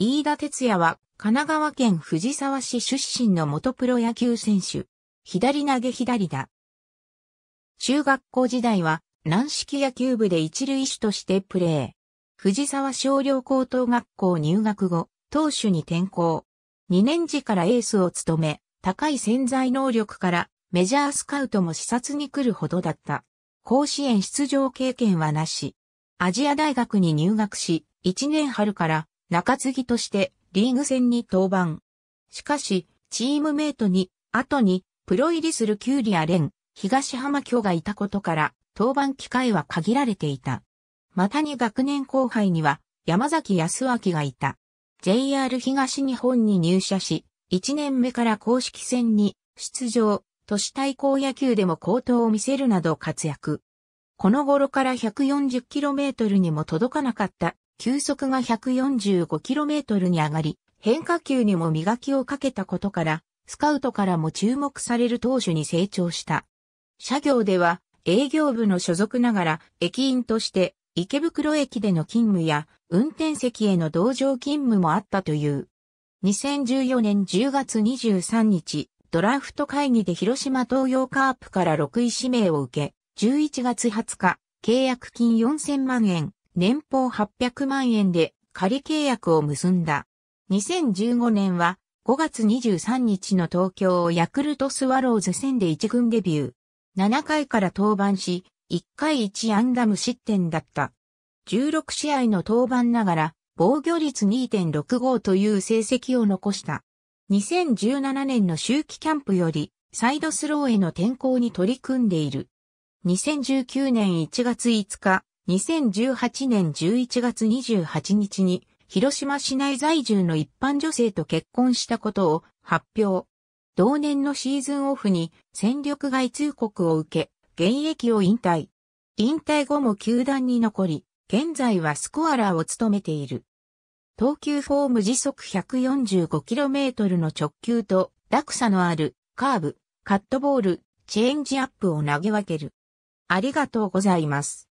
飯田哲也は神奈川県藤沢市出身の元プロ野球選手。左投げ左だ。中学校時代は軟式野球部で一塁手としてプレー。藤沢商業高等学校入学後、投手に転校。2年時からエースを務め、高い潜在能力からメジャースカウトも視察に来るほどだった。甲子園出場経験はなし。アジア大学に入学し、1年春から中継ぎとしてリーグ戦に登板。しかし、チームメイトに、後に、プロ入りするキューリアレン、東浜京がいたことから、登板機会は限られていた。またに学年後輩には、山崎康明がいた。JR 東日本に入社し、1年目から公式戦に出場、都市対抗野球でも高騰を見せるなど活躍。この頃から 140km にも届かなかった球速が 145km に上がり、変化球にも磨きをかけたことから、スカウトからも注目される投手に成長した。社業では営業部の所属ながら駅員として池袋駅での勤務や運転席への同乗勤務もあったという。2014年10月23日、ドラフト会議で広島東洋カープから6位指名を受け、11月20日、契約金4000万円、年俸800万円で仮契約を結んだ。2015年は5月23日の東京ヤクルトスワローズ戦で1軍デビュー。7回から登板し、1回1ンダム失点だった。16試合の登板ながら、防御率2.65という成績を残した。2017年の周期キャンプより、サイドスローへの転向に取り組んでいる。2019年1月5日、2018年11月28日に、広島市内在住の一般女性と結婚したことを発表。同年のシーズンオフに戦力外通告を受け、現役を引退。引退後も球団に残り、現在はスコアラーを務めている。投球フォーム時速 145km の直球と落差のあるカーブ、カットボール、チェンジアップを投げ分ける。ありがとうございます。